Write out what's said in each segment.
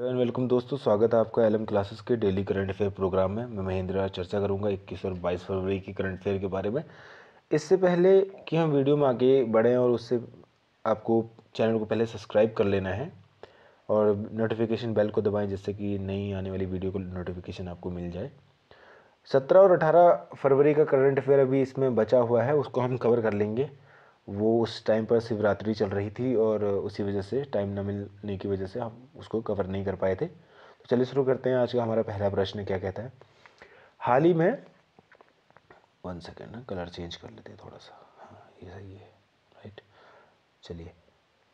hello and welcome दोस्तों स्वागत है आपका एलएम क्लासेस के डेली करंट अफेयर प्रोग्राम में मैं महेंद्र चर्चा करूंगा 21 और 22 फरवरी की करंट अफेयर के बारे में इससे पहले कि हम वीडियो में आगे बढ़ें और उससे आपको चैनल को पहले सब्सक्राइब कर लेना है और नोटिफिकेशन बेल को दबाएं जिससे कि नई आने वाली वीडियो को नोटिफिकेशन आपको मिल जाए सत्रह और अठारह फरवरी का करंट अफेयर अभी इसमें बचा हुआ है उसको हम कवर कर लेंगे वो उस टाइम पर शिवरात्रि चल रही थी और उसी वजह से टाइम ना मिलने की वजह से हम उसको कवर नहीं कर पाए थे तो चलिए शुरू करते हैं आज का हमारा पहला प्रश्न क्या कहता है हाल ही में वन सेकेंड ना कलर चेंज कर लेते हैं थोड़ा सा हाँ ये सही है राइट चलिए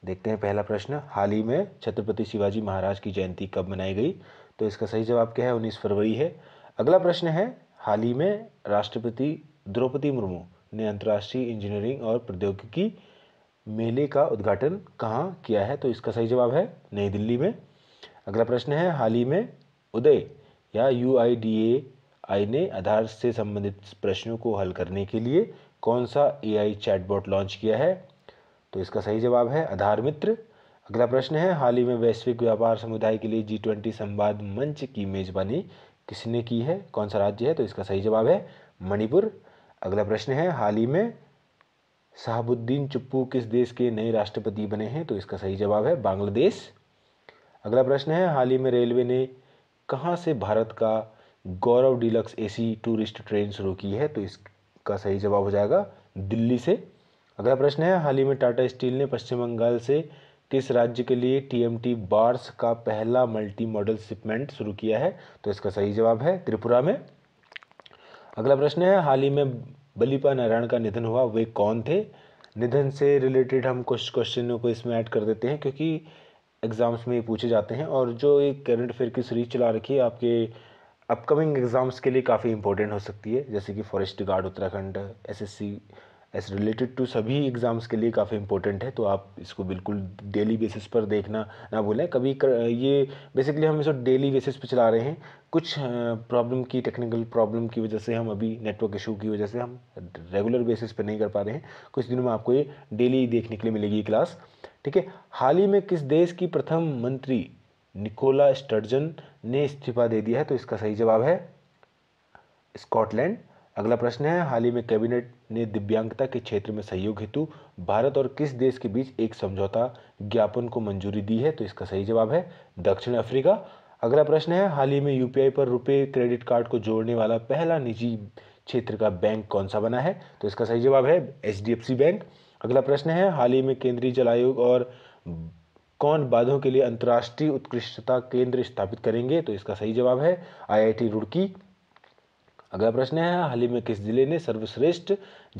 देखते हैं पहला प्रश्न हाल ही में छत्रपति शिवाजी महाराज की जयंती कब मनाई गई तो इसका सही जवाब क्या है उन्नीस फरवरी है अगला प्रश्न है हाल ही में राष्ट्रपति द्रौपदी मुर्मू ने अंतर्राष्ट्रीय इंजीनियरिंग और प्रौद्योगिकी मेले का उद्घाटन कहाँ किया है तो इसका सही जवाब है नई दिल्ली में अगला प्रश्न है हाल ही में उदय या यू आई डी ए आई ने आधार से संबंधित प्रश्नों को हल करने के लिए कौन सा ए आई चैटबॉट लॉन्च किया है तो इसका सही जवाब है आधार मित्र अगला प्रश्न है हाल ही में वैश्विक व्यापार समुदाय के लिए जी ट्वेंटी संवाद मंच की मेजबानी किसने की है कौन सा राज्य है तो इसका सही जवाब है मणिपुर अगला प्रश्न है हाल ही में शहाबुद्दीन चुप्पू किस देश के नए राष्ट्रपति बने हैं तो इसका सही जवाब है बांग्लादेश अगला प्रश्न है हाल ही में रेलवे ने कहाँ से भारत का गौरव डिलक्स एसी टूरिस्ट ट्रेन शुरू की है तो इसका सही जवाब हो जाएगा दिल्ली से अगला प्रश्न है हाल ही में टाटा स्टील ने पश्चिम बंगाल से किस राज्य के लिए टीएमटी बार्स का पहला मल्टी मॉडल शिपमेंट शुरू किया है तो इसका सही जवाब है त्रिपुरा में अगला प्रश्न है हाल ही में बलिपा नारायण का निधन हुआ वे कौन थे निधन से रिलेटेड हम कुछ क्वेश्चनों को इसमें ऐड कर देते हैं क्योंकि एग्ज़ाम्स में ये पूछे जाते हैं और जो एक करंट अफेयर की सीरीज चला रखी है आपके अपकमिंग एग्ज़ाम्स के लिए काफ़ी इंपॉर्टेंट हो सकती है जैसे कि forest guard Uttarakhand S S related to सभी एग्ज़ाम्स के लिए काफ़ी इंपॉर्टेंट है तो आप इसको बिल्कुल डेली बेसिस पर देखना ना भूलें कभी कर, ये बेसिकली हम इसको डेली बेसिस पर चला रहे हैं कुछ प्रॉब्लम की टेक्निकल प्रॉब्लम की वजह से हम अभी नेटवर्क इशू की वजह से हम रेगुलर बेसिस पर नहीं कर पा रहे हैं कुछ दिनों में आपको ये डेली देखने के लिए मिलेगी क्लास ठीक है हाल ही में किस देश की प्रथम मंत्री निकोला स्टर्जन ने इस्तीफा दे दिया है तो इसका सही जवाब है स्कॉटलैंड अगला प्रश्न है हाल ही में कैबिनेट ने दिव्यांगता के क्षेत्र में सहयोग हेतु भारत और किस देश के बीच एक समझौता ज्ञापन को मंजूरी दी है तो इसका सही जवाब है दक्षिण अफ्रीका अगला प्रश्न है हाल ही में यूपीआई पर रुपए क्रेडिट कार्ड को जोड़ने वाला पहला निजी क्षेत्र का बैंक कौन सा बना है तो इसका सही जवाब है एच बैंक अगला प्रश्न है हाल ही में केंद्रीय जल आयोग और कौन बाधों के लिए अंतर्राष्ट्रीय उत्कृष्टता केंद्र स्थापित करेंगे तो इसका सही जवाब है आईआईटी रुड़की अगला प्रश्न है हाल ही में किस जिले ने सर्वश्रेष्ठ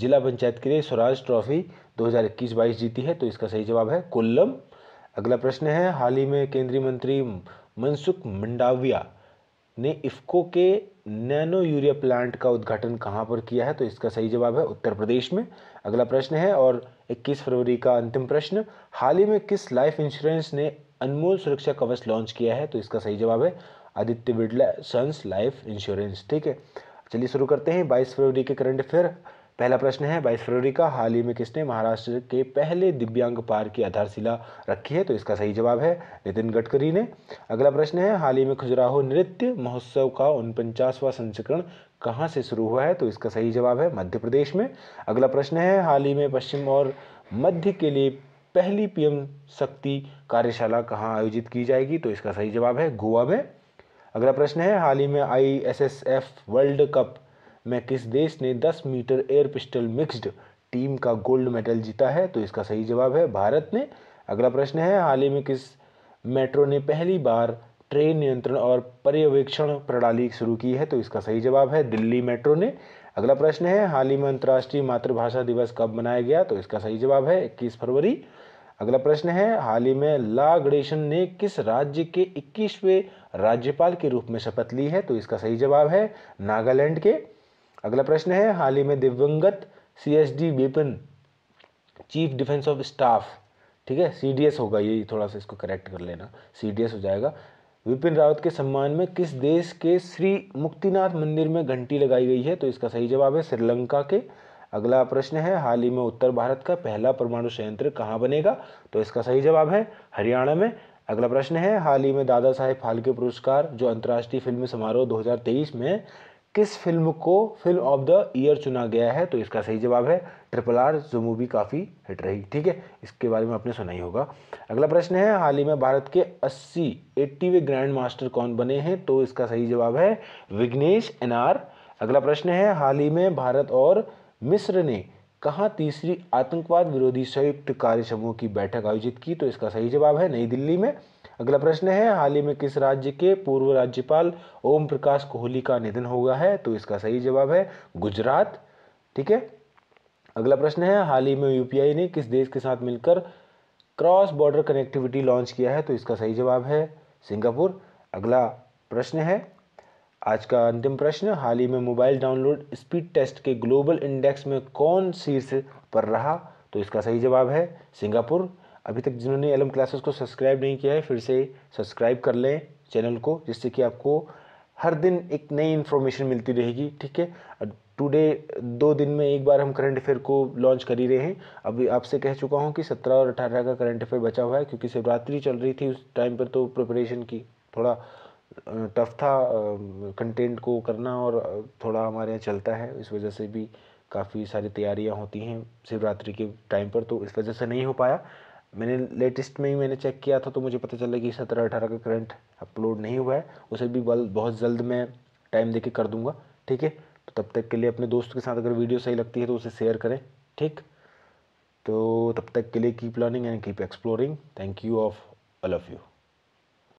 जिला पंचायत के लिए स्वराज ट्रॉफी 2021-22 जीती है तो इसका सही जवाब है कोल्लम अगला प्रश्न है हाल ही में केंद्रीय मंत्री मनसुख मंडाविया ने इफ्को के नैनो यूरिया प्लांट का उद्घाटन कहाँ पर किया है तो इसका सही जवाब है उत्तर प्रदेश में अगला प्रश्न है और 21 फरवरी का अंतिम प्रश्न हाल ही में किस लाइफ इंश्योरेंस ने अनमोल सुरक्षा कवच लॉन्च किया है तो इसका सही जवाब है Aditya Birla sons life insurance ठीक है चलिए शुरू करते हैं बाईस फरवरी के करंट अफेयर पहला प्रश्न है बाईस फरवरी का हाल ही में किसने महाराष्ट्र के पहले दिव्यांग पार्क की आधारशिला रखी है तो इसका सही जवाब है नितिन गडकरी ने अगला प्रश्न है हाल ही में खजुराहो नृत्य महोत्सव का उनपचासवां संस्करण कहाँ से शुरू हुआ है तो इसका सही जवाब है मध्य प्रदेश में अगला प्रश्न है हाल ही में पश्चिम और मध्य के लिए पहली पीएम शक्ति कार्यशाला कहाँ आयोजित की जाएगी तो इसका सही जवाब है गोवा में अगला प्रश्न है हाल ही में I S S F world cup में किस देश ने 10 metre air pistol mixed team का गोल्ड मेडल जीता है तो इसका सही जवाब है भारत ने अगला प्रश्न है हाल ही में किस मेट्रो ने पहली बार ट्रेन नियंत्रण और पर्यवेक्षण प्रणाली शुरू की है तो इसका सही जवाब है दिल्ली मेट्रो ने अगला प्रश्न है हाल ही में अंतर्राष्ट्रीय मातृभाषा दिवस कब मनाया गया तो इसका सही जवाब है इक्कीस फरवरी अगला प्रश्न है हाल ही में ला गणेशन ने किस राज्य के 21वें राज्यपाल के रूप में शपथ ली है तो इसका सही जवाब है नागालैंड के अगला प्रश्न है हाल ही में दिवंगत C D S Vipin chief defence of staff ठीक है सी डी एस होगा ये थोड़ा सा इसको करेक्ट कर लेना सी डी एस हो जाएगा विपिन रावत के सम्मान में किस देश के श्री मुक्तिनाथ मंदिर में घंटी लगाई गई है तो इसका सही जवाब है श्रीलंका के अगला प्रश्न है हाल ही में उत्तर भारत का पहला परमाणु संयंत्र कहाँ बनेगा तो इसका सही जवाब है हरियाणा में अगला प्रश्न है हाल ही में दादा साहेब फाल्के पुरस्कार जो अंतर्राष्ट्रीय फिल्म समारोह 2023 में किस फिल्म को फिल्म ऑफ द ईयर चुना गया है तो इसका सही जवाब है ट्रिपल आर जो मूवी काफ़ी हिट रही ठीक है इसके बारे में आपने सुना ही होगा अगला प्रश्न है हाल ही में भारत के 80 एट्टीवे ग्रैंड मास्टर कौन बने हैं तो इसका सही जवाब है विघ्नेश एन अगला प्रश्न है हाल ही में भारत और मिस्र ने कहाँ तीसरी आतंकवाद विरोधी संयुक्त कार्य समूह की बैठक आयोजित की तो इसका सही जवाब है नई दिल्ली में अगला प्रश्न है हाल ही में किस राज्य के पूर्व राज्यपाल ओम प्रकाश कोहली का निधन हो गया है तो इसका सही जवाब है गुजरात ठीक है अगला प्रश्न है हाल ही में यूपीआई ने किस देश के साथ मिलकर क्रॉस बॉर्डर कनेक्टिविटी लॉन्च किया है तो इसका सही जवाब है सिंगापुर अगला प्रश्न है आज का अंतिम प्रश्न हाल ही में मोबाइल डाउनलोड स्पीड टेस्ट के ग्लोबल इंडेक्स में कौन शीर्ष पर रहा तो इसका सही जवाब है सिंगापुर अभी तक जिन्होंने एलम क्लासेस को सब्सक्राइब नहीं किया है फिर से सब्सक्राइब कर लें चैनल को जिससे कि आपको हर दिन एक नई इन्फॉर्मेशन मिलती रहेगी ठीक है टुडे दो दिन में एक बार हम करंट अफेयर को लॉन्च कर ही रहे हैं अभी आपसे कह चुका हूँ कि सत्रह और अठारह का करंट अफेयर बचा हुआ है क्योंकि शिवरात्रि चल रही थी उस टाइम पर तो प्रिपरेशन की थोड़ा टफ था कंटेंट को करना और थोड़ा हमारे यहाँ चलता है इस वजह से भी काफ़ी सारी तैयारियाँ होती हैं शिवरात्रि के टाइम पर तो इस वजह से नहीं हो पाया मैंने लेटेस्ट में ही मैंने चेक किया था तो मुझे पता चला कि सत्रह अठारह का करंट अपलोड नहीं हुआ है उसे भी बल बहुत जल्द मैं टाइम दे के कर दूंगा ठीक है तो तब तक के लिए अपने दोस्त के साथ अगर वीडियो सही लगती है तो उसे शेयर करें ठीक तो तब तक के लिए keep learning and keep exploring thank you of all of you